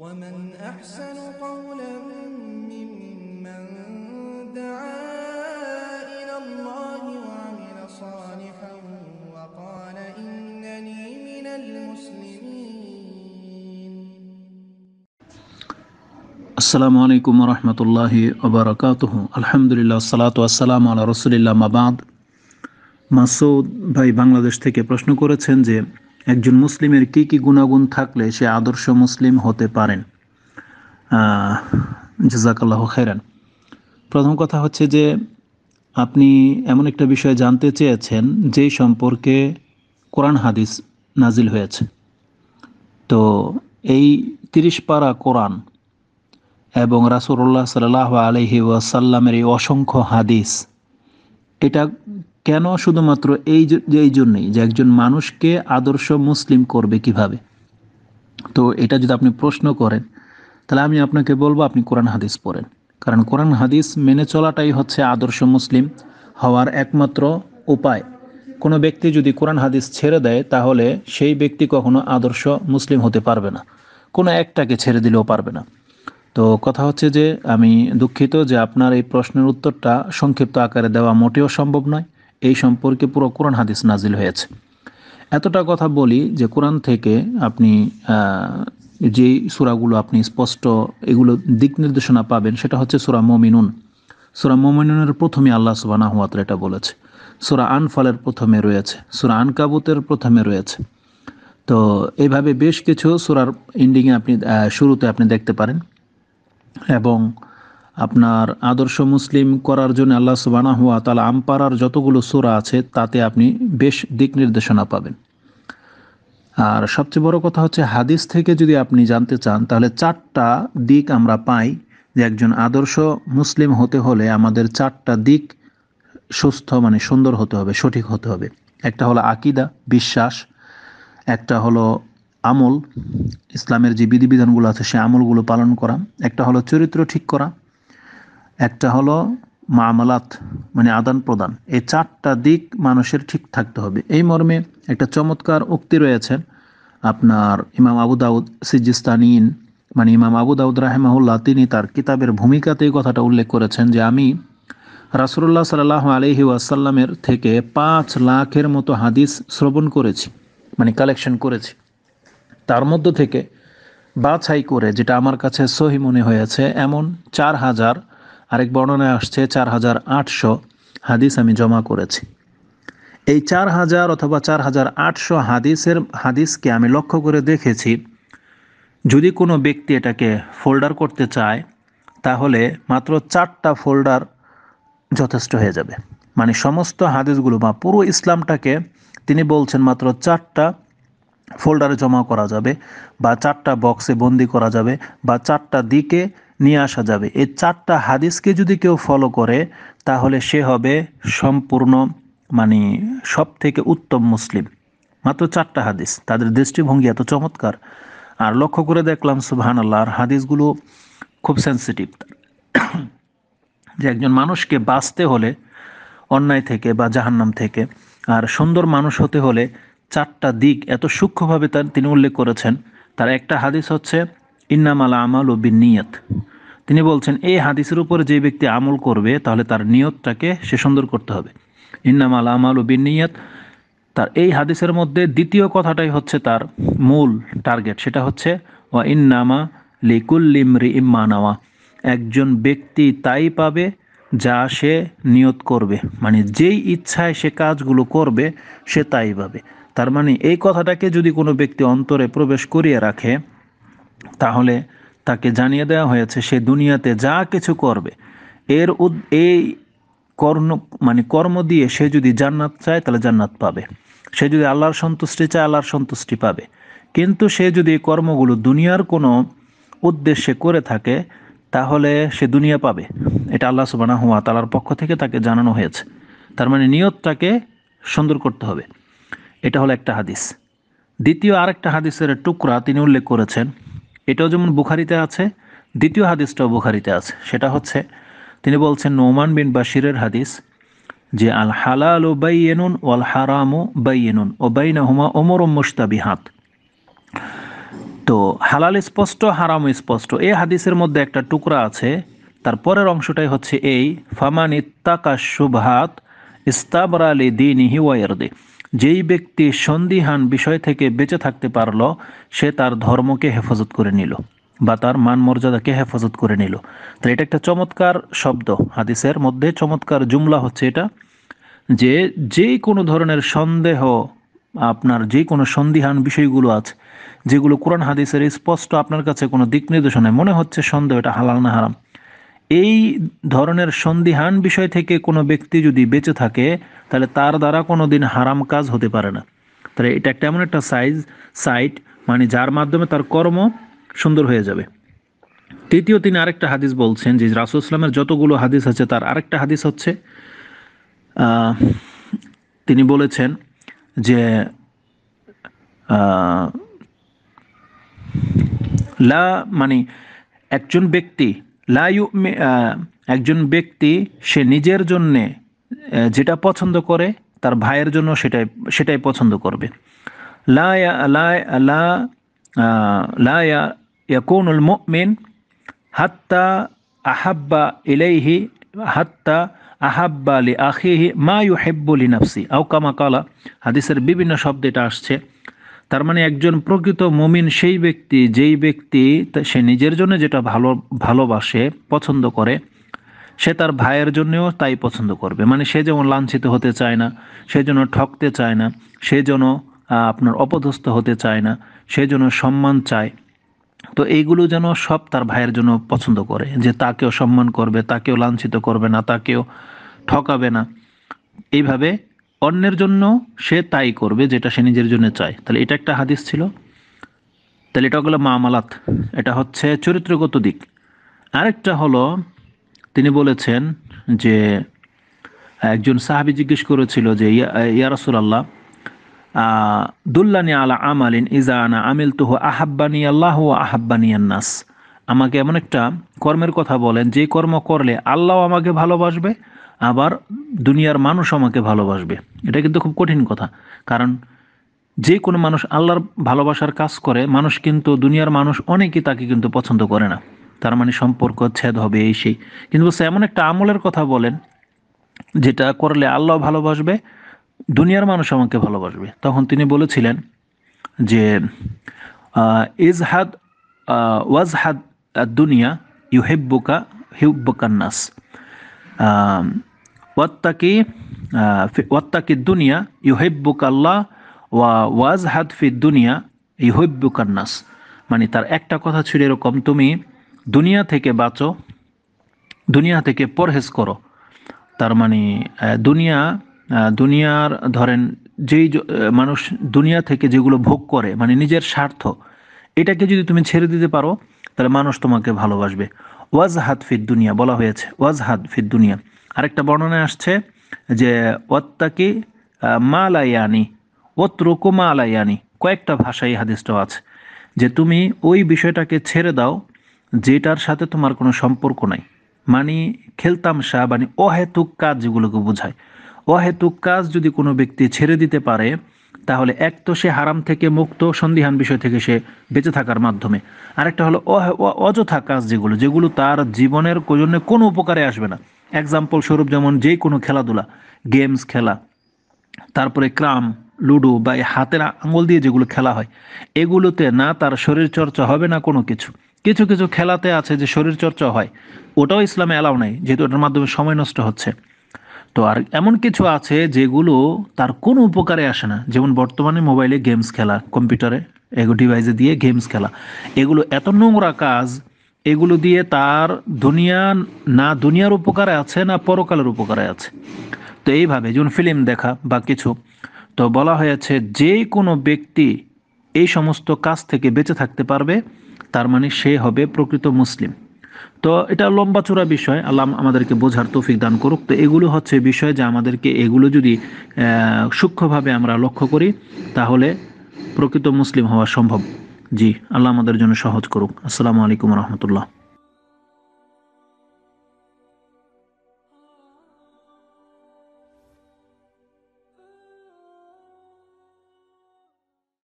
ومن أحسن قولا ممن دعا إلى الله وعمل صالحا وقال إنني من المسلمين السلام عليكم ورحمة الله وبركاته الحمد لله والصلاة والسلام على رسول الله ما بعد মাসুদ ভাই বাংলাদেশ থেকে প্রশ্ন করেছেন যে একজন মুসলিমের কি কি গুণাগুণ থাকলে সে আদর্শ মুসলিম হতে পারেন জাকাল্লাহ খেরান প্রথম কথা হচ্ছে যে আপনি এমন একটা বিষয় জানতে চেয়েছেন যে সম্পর্কে কোরআন হাদিস নাজিল হয়েছে তো এই তিরিশ পারা কোরআন এবং রাসুল্লাহ সাল আলহি ওয়াসাল্লামের এই অসংখ্য হাদিস এটা কেন শুধুমাত্র এই এই জন্যই যে একজন মানুষকে আদর্শ মুসলিম করবে কিভাবে তো এটা যদি আপনি প্রশ্ন করেন তাহলে আমি আপনাকে বলবো আপনি কোরআন হাদিস পড়েন কারণ কোরআন হাদিস মেনে চলাটাই হচ্ছে আদর্শ মুসলিম হওয়ার একমাত্র উপায় কোনো ব্যক্তি যদি কোরআন হাদিস ছেড়ে দেয় তাহলে সেই ব্যক্তি কখনো আদর্শ মুসলিম হতে পারবে না কোনো একটাকে ছেড়ে দিলেও পারবে না তো কথা হচ্ছে যে আমি দুঃখিত যে আপনার এই প্রশ্নের উত্তরটা সংক্ষিপ্ত আকারে দেওয়া মোটেও সম্ভব নয় এই সম্পর্কে পুরো কোরআন হাদিস নাজিল হয়েছে এতটা কথা বলি যে কোরআন থেকে আপনি যে সুরাগুলো আপনি স্পষ্ট এগুলো দিক নির্দেশনা পাবেন সেটা হচ্ছে সুরা মমিনুন সুরা মমিনুনের প্রথমে আল্লাহ সুবানা হুয়াতরা এটা বলেছে সুরা আনফালের প্রথমে রয়েছে সুরা আনকাবুতের প্রথমে রয়েছে তো এইভাবে বেশ কিছু সুরার এন্ডিংয়ে আপনি শুরুতে আপনি দেখতে পারেন এবং আপনার আদর্শ মুসলিম করার জন্য আল্লাহ হুয়া তালা আমপাড়ার যতগুলো সোরা আছে তাতে আপনি বেশ দিক নির্দেশনা পাবেন আর সবচেয়ে বড় কথা হচ্ছে হাদিস থেকে যদি আপনি জানতে চান তাহলে চারটা দিক আমরা পাই যে একজন আদর্শ মুসলিম হতে হলে আমাদের চারটা দিক সুস্থ মানে সুন্দর হতে হবে সঠিক হতে হবে একটা হলো আকিদা বিশ্বাস একটা হলো আমল ইসলামের যে বিধিবিধানগুলো আছে সে আমলগুলো পালন করা একটা হলো চরিত্র ঠিক করা একটা হলো মামলাত মানে আদান প্রদান এই চারটা দিক মানুষের ঠিক থাকতে হবে এই মর্মে একটা চমৎকার উক্তি রয়েছে আপনার ইমাম আবু দাউদ সিজিস্তানিন মানে ইমাম আবু দাউদ রাহেমাহুল্লাহ তিনি তার কিতাবের ভূমিকাতে এই কথাটা উল্লেখ করেছেন যে আমি রাসুল্লাহ সাল্লাহ আলহি আসাল্লামের থেকে পাঁচ লাখের মতো হাদিস শ্রবণ করেছি মানে কালেকশন করেছি তার মধ্য থেকে বাছাই করে যেটা আমার কাছে সহি মনে হয়েছে এমন চার হাজার আরেক বর্ণনায় আসছে চার হাজার আটশো হাদিস আমি জমা করেছি এই চার হাজার অথবা চার হাজার আটশো হাদিসের হাদিসকে আমি লক্ষ্য করে দেখেছি যদি কোনো ব্যক্তি এটাকে ফোল্ডার করতে চায় তাহলে মাত্র চারটা ফোল্ডার যথেষ্ট হয়ে যাবে মানে সমস্ত হাদিসগুলো বা পুরো ইসলামটাকে তিনি বলছেন মাত্র চারটা ফোল্ডারে জমা করা যাবে বা চারটা বক্সে বন্দি করা যাবে বা চারটা দিকে নিয়ে আসা যাবে এই চারটা হাদিসকে যদি কেউ ফলো করে তাহলে সে হবে সম্পূর্ণ মানে সব থেকে উত্তম মুসলিম মাত্র চারটা হাদিস তাদের দৃষ্টিভঙ্গি এত চমৎকার আর লক্ষ্য করে দেখলাম সুবহান আল্লাহর হাদিসগুলো খুব সেন্সিটিভ যে একজন মানুষকে বাঁচতে হলে অন্যায় থেকে বা জাহান্নাম থেকে আর সুন্দর মানুষ হতে হলে চারটা দিক এত সূক্ষ্মভাবে তার তিনি উল্লেখ করেছেন তার একটা হাদিস হচ্ছে ইন্নামালা আমাল ও বিনিয়ত তিনি বলছেন এই হাদিসের উপর যে ব্যক্তি আমল করবে তাহলে তার নিয়তটাকে সে সুন্দর করতে হবে ইন্নামাল আমাল ও বিনিয়ত তার এই হাদিসের মধ্যে দ্বিতীয় কথাটাই হচ্ছে তার মূল টার্গেট সেটা হচ্ছে ও ইন্নামা লিকুল্লিমরি ইম্মা একজন ব্যক্তি তাই পাবে যা সে নিয়ত করবে মানে যেই ইচ্ছায় সে কাজগুলো করবে সে তাই পাবে তার মানে এই কথাটাকে যদি কোনো ব্যক্তি অন্তরে প্রবেশ করিয়ে রাখে তাহলে তাকে জানিয়ে দেওয়া হয়েছে সে দুনিয়াতে যা কিছু করবে এর এই কর্ণ মানে কর্ম দিয়ে সে যদি জান্নাত চায় তাহলে জান্নাত পাবে সে যদি আল্লাহর সন্তুষ্টি চায় আল্লাহর সন্তুষ্টি পাবে কিন্তু সে যদি কর্মগুলো দুনিয়ার কোনো উদ্দেশ্যে করে থাকে তাহলে সে দুনিয়া পাবে এটা আল্লাহ সুবানা হুয়া তালার পক্ষ থেকে তাকে জানানো হয়েছে তার মানে নিয়তটাকে সুন্দর করতে হবে এটা হলো একটা হাদিস দ্বিতীয় আরেকটা হাদিসের টুকরা তিনি উল্লেখ করেছেন এটাও যেমন বুখারিতে আছে দ্বিতীয় হাদিসটাও বুখারিতে আছে সেটা হচ্ছে তিনি বলছেন নোমান বিন বাশিরের হাদিস যে আল হালাল ও এনুন ও আল হারাম ও বাইনাহুমা ওমর ও হাত তো হালাল স্পষ্ট হারাম স্পষ্ট এই হাদিসের মধ্যে একটা টুকরা আছে তার পরের অংশটাই হচ্ছে এই ফামান ইত্তাকা শুভাত ইস্তাবরা আলি দিন ইহি ওয়ারদে যেই ব্যক্তি সন্দিহান বিষয় থেকে বেঁচে থাকতে পারল সে তার ধর্মকে হেফাজত করে নিল বা তার মান মর্যাদাকে হেফাজত করে নিল তাহলে এটা একটা চমৎকার শব্দ হাদিসের মধ্যে চমৎকার জুমলা হচ্ছে এটা যে যে কোনো ধরনের সন্দেহ আপনার যে কোনো সন্দিহান বিষয়গুলো আছে যেগুলো কোরআন হাদিসের স্পষ্ট আপনার কাছে কোনো দিক নির্দেশনায় মনে হচ্ছে সন্দেহ এটা হালাল না হারাম এই ধরনের সন্দিহান বিষয় থেকে কোনো ব্যক্তি যদি বেঁচে থাকে তাহলে তার দ্বারা কোনো দিন হারাম কাজ হতে পারে না তাহলে এটা একটা এমন একটা সাইজ সাইট মানে যার মাধ্যমে তার কর্ম সুন্দর হয়ে যাবে তৃতীয় তিনি আরেকটা হাদিস বলছেন যে রাসুল ইসলামের যতগুলো হাদিস আছে তার আরেকটা হাদিস হচ্ছে তিনি বলেছেন যে লা মানে একজন ব্যক্তি লাইউ একজন ব্যক্তি সে নিজের জন্যে যেটা পছন্দ করে তার ভাইয়ের জন্য সেটাই সেটাই পছন্দ করবে লা লা লা লা হাত্তা আহাব্বা ইলাইহি হাত্তা আহাব্বা আলি আখিহি মা ইউ হেব্বলি নাফসি আও কামা কালা হাদিসের বিভিন্ন শব্দ এটা আসছে তার মানে একজন প্রকৃত মমিন সেই ব্যক্তি যেই ব্যক্তি সে নিজের জন্য যেটা ভালো ভালোবাসে পছন্দ করে সে তার ভাইয়ের জন্যও তাই পছন্দ করবে মানে সে যেমন লাঞ্ছিত হতে চায় না সে যেন ঠকতে চায় না সে যেন আপনার অপদস্থ হতে চায় না সে যেন সম্মান চায় তো এইগুলো যেন সব তার ভাইয়ের জন্য পছন্দ করে যে তাকেও সম্মান করবে তাকেও লাঞ্ছিত করবে না তাকেও ঠকাবে না এইভাবে অন্যের জন্য সে তাই করবে যেটা সে নিজের জন্য চায় তাহলে এটা একটা হাদিস ছিল তাহলে এটা হলো মামালাত এটা হচ্ছে চরিত্রগত দিক আরেকটা হলো তিনি বলেছেন যে একজন সাহাবি জিজ্ঞেস করেছিল যে ইয়ারসুল্লাহ আল্লাহ দুল্লানি আলা আমালিন ইজানা আমিল তুহ আহাব্বানি আল্লাহ আহাব্বানি আন্নাস আমাকে এমন একটা কর্মের কথা বলেন যে কর্ম করলে আল্লাহ আমাকে ভালোবাসবে আবার দুনিয়ার মানুষ আমাকে ভালোবাসবে এটা কিন্তু খুব কঠিন কথা কারণ যে কোনো মানুষ আল্লাহর ভালোবাসার কাজ করে মানুষ কিন্তু দুনিয়ার মানুষ অনেকেই তাকে কিন্তু পছন্দ করে না তার মানে সম্পর্ক ছেদ হবে এই সেই কিন্তু এমন একটা আমলের কথা বলেন যেটা করলে আল্লাহ ভালোবাসবে দুনিয়ার মানুষ আমাকে ভালোবাসবে তখন তিনি বলেছিলেন যে ইজহাদ ওয়াজহাদ দুনিয়া ইউ ইউহেব্বুকা হিউব্বুকান্নাস ওয়াত্তাকি ওয়াত্তাকি দুনিয়া ইউহেব্বুক আল্লাহ ওয়া ওয়াজ হাদফি দুনিয়া ইউহেব্বুক মানে তার একটা কথা ছিল এরকম তুমি দুনিয়া থেকে বাঁচো দুনিয়া থেকে পরহেজ করো তার মানে দুনিয়া দুনিয়ার ধরেন যেই মানুষ দুনিয়া থেকে যেগুলো ভোগ করে মানে নিজের স্বার্থ এটাকে যদি তুমি ছেড়ে দিতে পারো তাহলে মানুষ তোমাকে ভালোবাসবে ওয়াজ হাত ফির দুনিয়া বলা হয়েছে ওয়াজ হাত ফির দুনিয়া আরেকটা বর্ণনা আসছে যে ওত্তাকি মালায়ানি ওত্রুকু মালায়ানি কয়েকটা ভাষায় হাদিসটাও আছে যে তুমি ওই বিষয়টাকে ছেড়ে দাও যেটার সাথে তোমার কোনো সম্পর্ক নাই মানে সা মানে অহেতুক কাজ যেগুলোকে বোঝায় অহেতুক কাজ যদি কোনো ব্যক্তি ছেড়ে দিতে পারে তাহলে এক তো সে হারাম থেকে মুক্ত সন্দিহান বিষয় থেকে সে বেঁচে থাকার মাধ্যমে আরেকটা হলো অযথা কাজ যেগুলো যেগুলো তার জীবনের জন্য কোনো উপকারে আসবে না এক্সাম্পল স্বরূপ যেমন যে কোনো খেলাধুলা গেমস খেলা তারপরে ক্রাম লুডো বা এই হাতের আঙুল দিয়ে যেগুলো খেলা হয় এগুলোতে না তার শরীর চর্চা হবে না কোনো কিছু কিছু কিছু খেলাতে আছে যে শরীর চর্চা হয় ওটাও ইসলামে অ্যালাউ নাই যেহেতু ওটার মাধ্যমে সময় নষ্ট হচ্ছে তো আর এমন কিছু আছে যেগুলো তার কোনো উপকারে আসে না যেমন বর্তমানে মোবাইলে গেমস খেলা কম্পিউটারে এগো ডিভাইসে দিয়ে গেমস খেলা এগুলো এত নোংরা কাজ এগুলো দিয়ে তার দুনিয়া না দুনিয়ার উপকারে আছে না পরকালের উপকারে আছে তো এইভাবে যেমন ফিল্ম দেখা বা কিছু তো বলা হয়েছে যে কোনো ব্যক্তি এই সমস্ত কাজ থেকে বেঁচে থাকতে পারবে তার মানে সে হবে প্রকৃত মুসলিম তো এটা লম্বা চূড়া বিষয় আল্লাহ আমাদেরকে বোঝার তৌফিক দান করুক তো এগুলো হচ্ছে বিষয় যা আমাদেরকে এগুলো যদি সূক্ষ্মভাবে আমরা লক্ষ্য করি তাহলে প্রকৃত মুসলিম হওয়া সম্ভব জি আল্লাহ আমাদের জন্য সহজ করুক আসসালামু আলাইকুম রহমতুল্লাহ